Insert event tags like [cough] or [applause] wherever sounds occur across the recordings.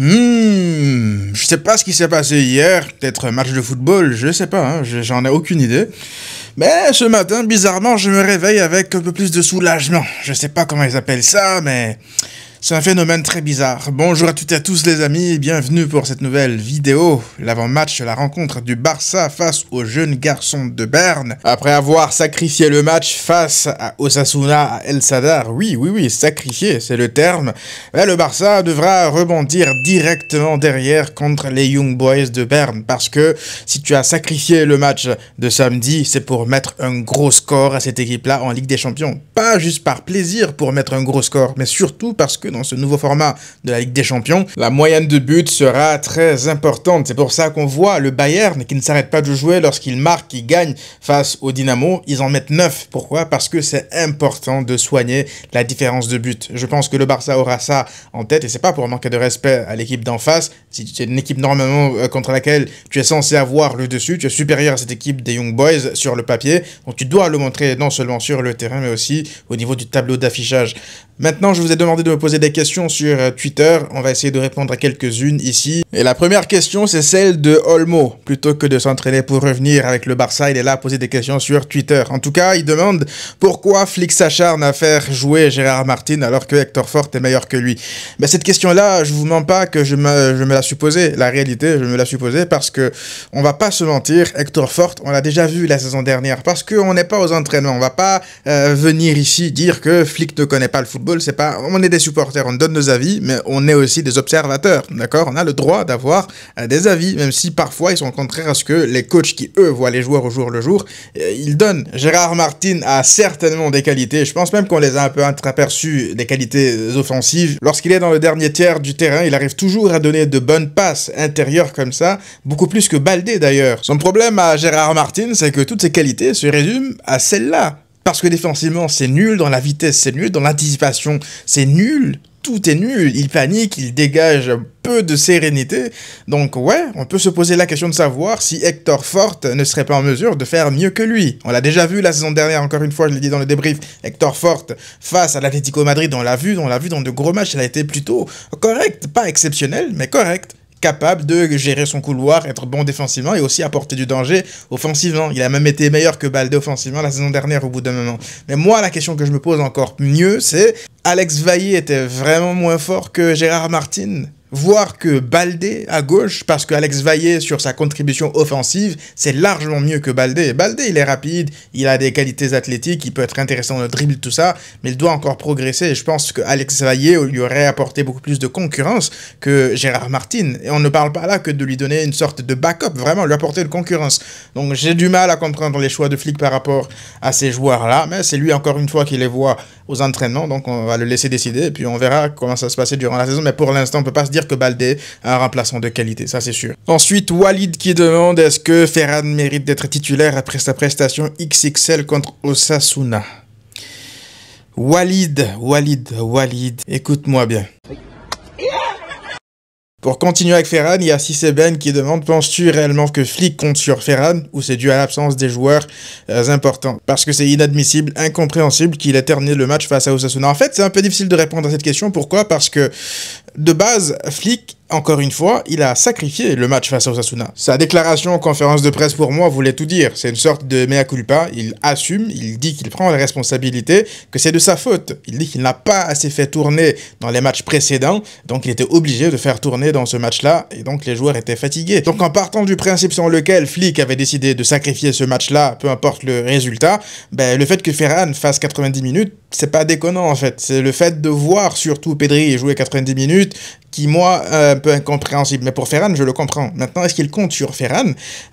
Mmh, je sais pas ce qui s'est passé hier, peut-être un match de football, je sais pas, hein, j'en ai aucune idée. Mais ce matin, bizarrement, je me réveille avec un peu plus de soulagement. Je sais pas comment ils appellent ça, mais c'est un phénomène très bizarre. Bonjour à toutes et à tous les amis et bienvenue pour cette nouvelle vidéo. L'avant-match, la rencontre du Barça face aux jeunes garçons de Berne. Après avoir sacrifié le match face à Osasuna, à El Sadar, oui, oui, oui, sacrifié, c'est le terme, eh, le Barça devra rebondir directement derrière contre les Young Boys de Berne parce que si tu as sacrifié le match de samedi, c'est pour mettre un gros score à cette équipe-là en Ligue des Champions. Pas juste par plaisir pour mettre un gros score, mais surtout parce que dans ce nouveau format de la Ligue des Champions, la moyenne de but sera très importante. C'est pour ça qu'on voit le Bayern qui ne s'arrête pas de jouer lorsqu'il marque, qu'il gagne face au Dynamo. Ils en mettent 9. Pourquoi Parce que c'est important de soigner la différence de but. Je pense que le Barça aura ça en tête et c'est pas pour manquer de respect à l'équipe d'en face. Si tu es une équipe normalement euh, contre laquelle tu es censé avoir le dessus, tu es supérieur à cette équipe des Young Boys sur le papier. Donc tu dois le montrer non seulement sur le terrain mais aussi au niveau du tableau d'affichage. Maintenant, je vous ai demandé de me poser des questions sur euh, Twitter. On va essayer de répondre à quelques-unes ici. Et la première question, c'est celle de Olmo. Plutôt que de s'entraîner pour revenir avec le Barça, il est là à poser des questions sur Twitter. En tout cas, il demande pourquoi Flick s'acharne à faire jouer Gérard Martin alors que Hector Fort est meilleur que lui. Mais ben, cette question-là, je vous mens pas que je me, je me la supposais. La réalité, je me la supposais parce que on va pas se mentir, Hector Fort, on l'a déjà vu la saison dernière parce qu'on n'est pas aux entraînements. On va pas euh, venir ici dire que Flick ne connaît pas le football c'est pas, on est des supporters, on donne nos avis, mais on est aussi des observateurs, d'accord On a le droit d'avoir euh, des avis, même si parfois ils sont contraires à ce que les coachs qui, eux, voient les joueurs au jour le jour, euh, ils donnent. Gérard Martin a certainement des qualités, je pense même qu'on les a un peu aperçus, des qualités offensives. Lorsqu'il est dans le dernier tiers du terrain, il arrive toujours à donner de bonnes passes intérieures comme ça, beaucoup plus que Baldé d'ailleurs. Son problème à Gérard Martin, c'est que toutes ses qualités se résument à celles là parce que défensivement, c'est nul, dans la vitesse, c'est nul, dans l'anticipation, c'est nul. Tout est nul, il panique, il dégage peu de sérénité. Donc ouais, on peut se poser la question de savoir si Hector Forte ne serait pas en mesure de faire mieux que lui. On l'a déjà vu la saison dernière, encore une fois, je l'ai dit dans le débrief, Hector Forte face à l'Atlético Madrid, on l'a vu, on l'a vu dans de gros matchs, il a été plutôt correct, pas exceptionnel, mais correct capable de gérer son couloir, être bon défensivement et aussi apporter du danger offensivement. Il a même été meilleur que Balde offensivement la saison dernière au bout d'un moment. Mais moi, la question que je me pose encore mieux, c'est Alex Vaillé était vraiment moins fort que Gérard Martin, voire que Baldé à gauche, parce que Alex Vaillé, sur sa contribution offensive, c'est largement mieux que Baldé. Baldé, il est rapide, il a des qualités athlétiques, il peut être intéressant dans le dribble, tout ça, mais il doit encore progresser. Et je pense que Alex Vaillé lui aurait apporté beaucoup plus de concurrence que Gérard Martin. Et on ne parle pas là que de lui donner une sorte de backup, vraiment, lui apporter de concurrence. Donc j'ai du mal à comprendre les choix de flics par rapport à ces joueurs-là, mais c'est lui encore une fois qui les voit aux entraînements, donc on va le laisser décider et puis on verra comment ça se passer durant la saison. Mais pour l'instant, on peut pas se dire que Balde a un remplaçant de qualité, ça c'est sûr. Ensuite, Walid qui demande est-ce que Ferran mérite d'être titulaire après sa prestation XXL contre Osasuna Walid, Walid, Walid, écoute-moi bien. Pour continuer avec Ferran, il y a Siseben qui demande Penses-tu réellement que Flick compte sur Ferran ou c'est dû à l'absence des joueurs euh, importants Parce que c'est inadmissible, incompréhensible qu'il ait terminé le match face à Osasuna. En fait, c'est un peu difficile de répondre à cette question. Pourquoi Parce que de base, Flick, encore une fois, il a sacrifié le match face à Osasuna. Sa déclaration en conférence de presse pour moi voulait tout dire. C'est une sorte de mea culpa. Il assume, il dit qu'il prend la responsabilité, que c'est de sa faute. Il dit qu'il n'a pas assez fait tourner dans les matchs précédents, donc il était obligé de faire tourner dans ce match-là, et donc les joueurs étaient fatigués. Donc en partant du principe sur lequel Flick avait décidé de sacrifier ce match-là, peu importe le résultat, ben, le fait que Ferran fasse 90 minutes, c'est pas déconnant en fait. C'est le fait de voir surtout Pedri jouer 90 minutes qui, moi, un euh, peu incompréhensible. Mais pour Ferran, je le comprends. Maintenant, est-ce qu'il compte sur Ferran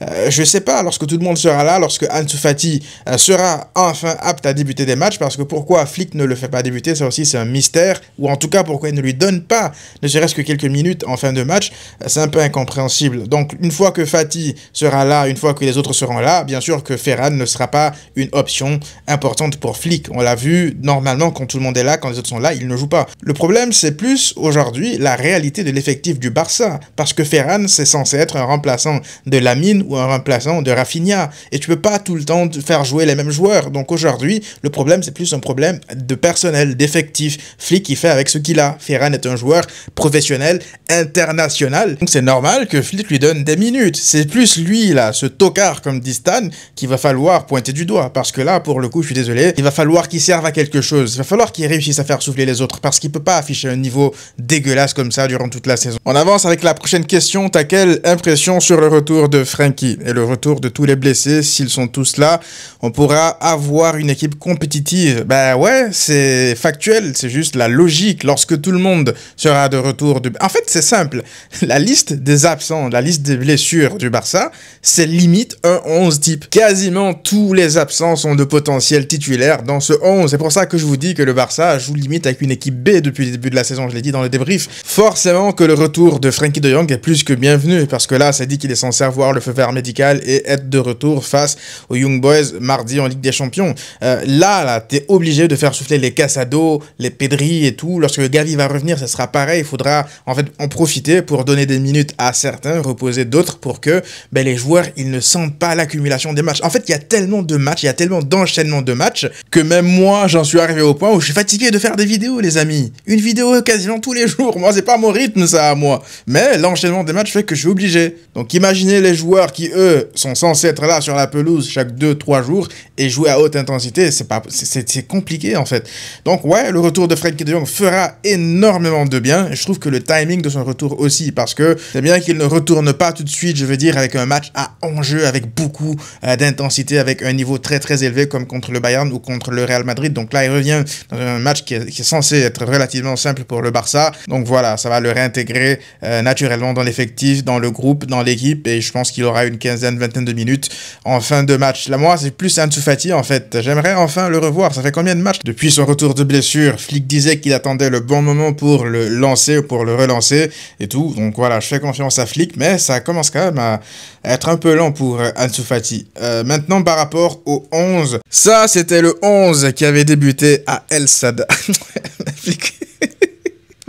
euh, Je ne sais pas. Lorsque tout le monde sera là, lorsque Ansu Fati euh, sera enfin apte à débuter des matchs, parce que pourquoi Flick ne le fait pas débuter, ça aussi, c'est un mystère. Ou en tout cas, pourquoi il ne lui donne pas, ne serait-ce que quelques minutes en fin de match, c'est un peu incompréhensible. Donc, une fois que Fati sera là, une fois que les autres seront là, bien sûr que Ferran ne sera pas une option importante pour Flick. On l'a vu, normalement, quand tout le monde est là, quand les autres sont là, il ne joue pas. Le problème, c'est plus aujourd'hui la réalité de l'effectif du Barça, parce que Ferran, c'est censé être un remplaçant de Lamine ou un remplaçant de Rafinha, et tu peux pas tout le temps faire jouer les mêmes joueurs. Donc aujourd'hui, le problème, c'est plus un problème de personnel, d'effectif. Flick, il fait avec ce qu'il a. Ferran est un joueur professionnel, international, donc c'est normal que Flick lui donne des minutes. C'est plus lui, là, ce tocard, comme dit Stan, qu'il va falloir pointer du doigt, parce que là, pour le coup, je suis désolé, il va falloir qu'il serve à quelque chose, il va falloir qu'il réussisse à faire souffler les autres, parce qu'il peut pas afficher un niveau dégueulasse comme ça durant toute la saison. On avance avec la prochaine question. T'as quelle impression sur le retour de Frankie et le retour de tous les blessés S'ils sont tous là, on pourra avoir une équipe compétitive. Ben ouais, c'est factuel, c'est juste la logique. Lorsque tout le monde sera de retour En fait, c'est simple. La liste des absents, la liste des blessures du Barça, c'est limite un 11 type. Quasiment tous les absents sont de potentiel titulaire dans ce 11. C'est pour ça que je vous dis que le Barça joue limite avec une équipe B depuis le début de la saison, je l'ai dit dans le débrief. Fort forcément que le retour de Frankie de Jong est plus que bienvenu, parce que là, ça dit qu'il est censé avoir le feu vert médical et être de retour face aux Young Boys mardi en Ligue des Champions. Euh, là, là, t'es obligé de faire souffler les cassados les Pedri et tout. Lorsque Gavi va revenir, ça sera pareil. Il faudra en fait en profiter pour donner des minutes à certains, reposer d'autres pour que ben, les joueurs ils ne sentent pas l'accumulation des matchs. En fait, il y a tellement de matchs, il y a tellement d'enchaînements de matchs que même moi, j'en suis arrivé au point où je suis fatigué de faire des vidéos, les amis. Une vidéo quasiment tous les jours. Moi, c'est pas mon rythme, ça, à moi. Mais l'enchaînement des matchs fait que je suis obligé. Donc imaginez les joueurs qui, eux, sont censés être là sur la pelouse chaque 2-3 jours et jouer à haute intensité. C'est pas, c'est compliqué, en fait. Donc ouais, le retour de Fred de Jong fera énormément de bien. je trouve que le timing de son retour aussi, parce que c'est bien qu'il ne retourne pas tout de suite, je veux dire, avec un match à enjeu, avec beaucoup euh, d'intensité, avec un niveau très très élevé comme contre le Bayern ou contre le Real Madrid. Donc là, il revient dans un match qui est, qui est censé être relativement simple pour le Barça. Donc voilà, ça va le réintégrer euh, naturellement dans l'effectif, dans le groupe, dans l'équipe. Et je pense qu'il aura une quinzaine, vingtaine de minutes en fin de match. Là, moi, c'est plus Ansu Fati en fait. J'aimerais enfin le revoir. Ça fait combien de matchs depuis son retour de blessure Flick disait qu'il attendait le bon moment pour le lancer, pour le relancer et tout. Donc voilà, je fais confiance à Flick, mais ça commence quand même à être un peu lent pour euh, Ansu Fati. Euh, maintenant, par rapport au 11, ça, c'était le 11 qui avait débuté à El Sada. [laughs]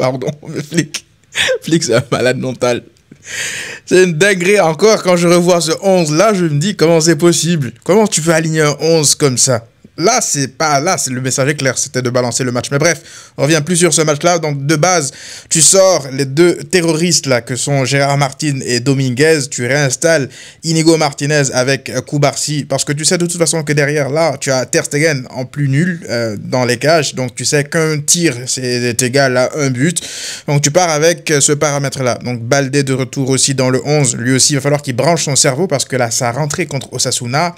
Pardon, [laughs] mais Flick. Flick, c'est un malade mental. C'est une dinguerie encore quand je revois ce 11 là, je me dis comment c'est possible Comment tu peux aligner un 11 comme ça Là, c'est pas là, c'est le message est clair, c'était de balancer le match. Mais bref, on revient plus sur ce match-là. Donc de base, tu sors les deux terroristes là que sont Gérard Martin et Dominguez, tu réinstalles Inigo Martinez avec Koubarsi parce que tu sais de toute façon que derrière là, tu as Ter Stegen en plus nul euh, dans les cages, donc tu sais qu'un tir c'est égal à un but. Donc tu pars avec ce paramètre-là. Donc Baldé de retour aussi dans le 11, lui aussi il va falloir qu'il branche son cerveau parce que là a rentré contre Osasuna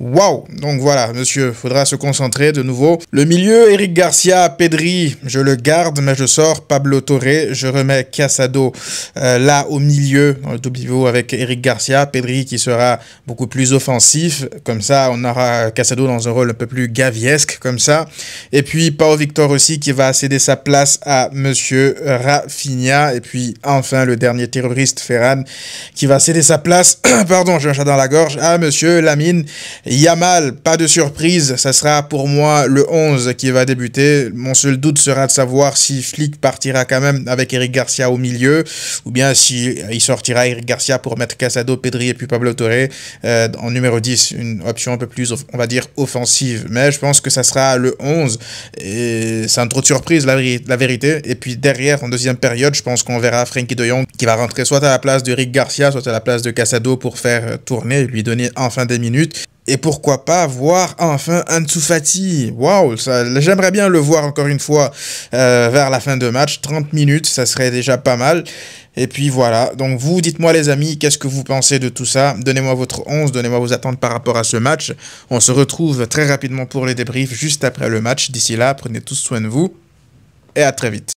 Waouh Donc voilà, monsieur, faudra se concentrer de nouveau. Le milieu, Eric Garcia, Pedri, je le garde, mais je sors Pablo Torre, je remets Casado euh, là au milieu, dans le double avec Eric Garcia, Pedri qui sera beaucoup plus offensif, comme ça on aura Casado dans un rôle un peu plus gaviesque, comme ça. Et puis Pao Victor aussi qui va céder sa place à monsieur Rafinha, et puis enfin le dernier terroriste, Ferran, qui va céder sa place, [clears throat] pardon, j'ai un chat dans la gorge, à monsieur Lamine Yamal, pas de surprise, ça sera pour moi le 11 qui va débuter. Mon seul doute sera de savoir si Flick partira quand même avec Eric Garcia au milieu, ou bien si euh, il sortira Eric Garcia pour mettre Casado, Pedri et puis Pablo Torre euh, en numéro 10, une option un peu plus, on va dire, offensive. Mais je pense que ça sera le 11, et c'est un trop de surprise, la, vérité. Et puis derrière, en deuxième période, je pense qu'on verra Frankie de Jong qui va rentrer soit à la place de Garcia, soit à la place de Casado pour faire tourner, lui donner enfin des minutes. Et pourquoi pas voir enfin Ansu Fati. Waouh, j'aimerais bien le voir encore une fois euh, vers la fin de match. 30 minutes, ça serait déjà pas mal. Et puis voilà, donc vous, dites-moi les amis, qu'est-ce que vous pensez de tout ça Donnez-moi votre 11, donnez-moi vos attentes par rapport à ce match. On se retrouve très rapidement pour les débriefs juste après le match. D'ici là, prenez tous soin de vous et à très vite.